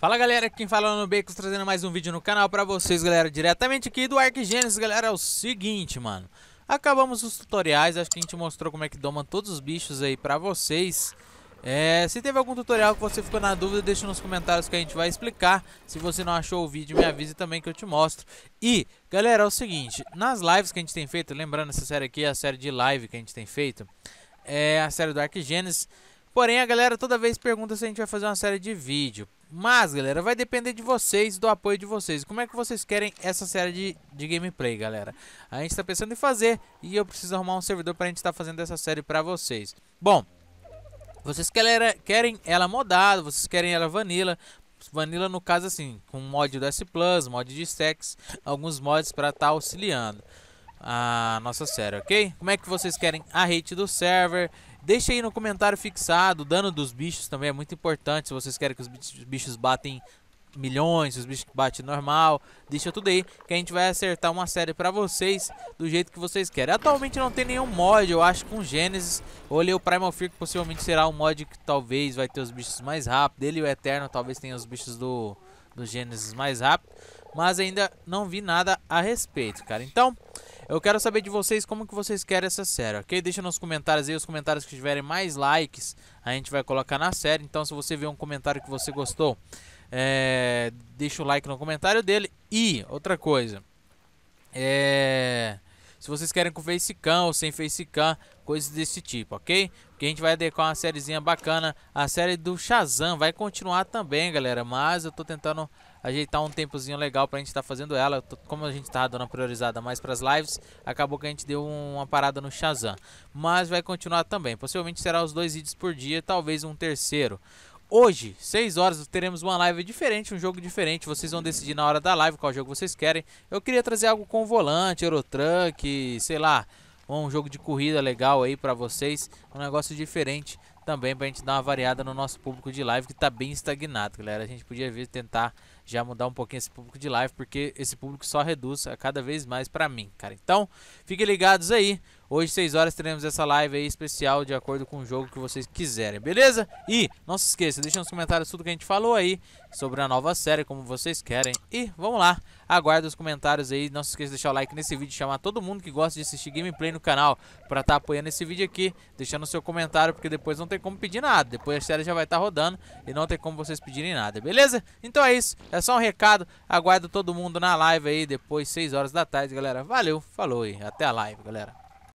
Fala galera, quem fala é no Becos trazendo mais um vídeo no canal pra vocês galera, diretamente aqui do Arc Genesis galera, é o seguinte mano Acabamos os tutoriais, acho que a gente mostrou como é que doma todos os bichos aí pra vocês é, se teve algum tutorial que você ficou na dúvida, deixa nos comentários que a gente vai explicar. Se você não achou o vídeo, me avise também que eu te mostro. E, galera, é o seguinte, nas lives que a gente tem feito, lembrando essa série aqui, é a série de live que a gente tem feito, é a série do Arc Genesis. Porém, a galera toda vez pergunta se a gente vai fazer uma série de vídeo. Mas, galera, vai depender de vocês, do apoio de vocês. Como é que vocês querem essa série de, de gameplay, galera? A gente tá pensando em fazer e eu preciso arrumar um servidor pra gente estar tá fazendo essa série pra vocês. Bom, vocês querem ela modada, vocês querem ela vanilla, Vanilla, no caso, assim, com mod do S Plus, mod de Stacks, alguns mods para estar tá auxiliando a nossa série, ok? Como é que vocês querem a rate do server? Deixa aí no comentário fixado, o dano dos bichos também é muito importante, se vocês querem que os bichos batem milhões, os bichos batem normal, deixa tudo aí, que a gente vai acertar uma série pra vocês do jeito que vocês querem. Atualmente não tem nenhum mod, eu acho, com Genesis, olhei o Primal Fear, que possivelmente será um mod que talvez vai ter os bichos mais rápido, ele e o Eterno talvez tenha os bichos do, do Genesis mais rápido, mas ainda não vi nada a respeito, cara. Então, eu quero saber de vocês como que vocês querem essa série, ok? Deixa nos comentários aí, os comentários que tiverem mais likes, a gente vai colocar na série. Então se você ver um comentário que você gostou, é, deixa o like no comentário dele. E, outra coisa, é... Se vocês querem com facecam ou sem facecam, coisas desse tipo, ok? Porque a gente vai adequar uma sériezinha bacana. A série do Shazam vai continuar também, galera. Mas eu tô tentando ajeitar um tempozinho legal pra gente estar tá fazendo ela. Como a gente tá dando uma priorizada mais pras lives, acabou que a gente deu uma parada no Shazam. Mas vai continuar também. Possivelmente será os dois vídeos por dia, talvez um terceiro. Hoje, 6 horas, teremos uma live diferente, um jogo diferente. Vocês vão decidir na hora da live qual jogo vocês querem. Eu queria trazer algo com volante, Eurotruck, sei lá, um jogo de corrida legal aí para vocês, um negócio diferente também para a gente dar uma variada no nosso público de live que está bem estagnado, galera. A gente podia ver tentar já mudar um pouquinho esse público de live, porque esse público só reduz cada vez mais para mim, cara. Então, fiquem ligados aí. Hoje, 6 horas, teremos essa live aí especial de acordo com o jogo que vocês quiserem, beleza? E não se esqueça, deixa nos comentários tudo que a gente falou aí sobre a nova série, como vocês querem. E vamos lá, aguardo os comentários aí. Não se esqueça de deixar o like nesse vídeo, chamar todo mundo que gosta de assistir gameplay no canal pra estar tá apoiando esse vídeo aqui, deixando o seu comentário, porque depois não tem como pedir nada. Depois a série já vai estar tá rodando e não tem como vocês pedirem nada, beleza? Então é isso, é só um recado. Aguardo todo mundo na live aí depois, 6 horas da tarde, galera. Valeu, falou e até a live, galera.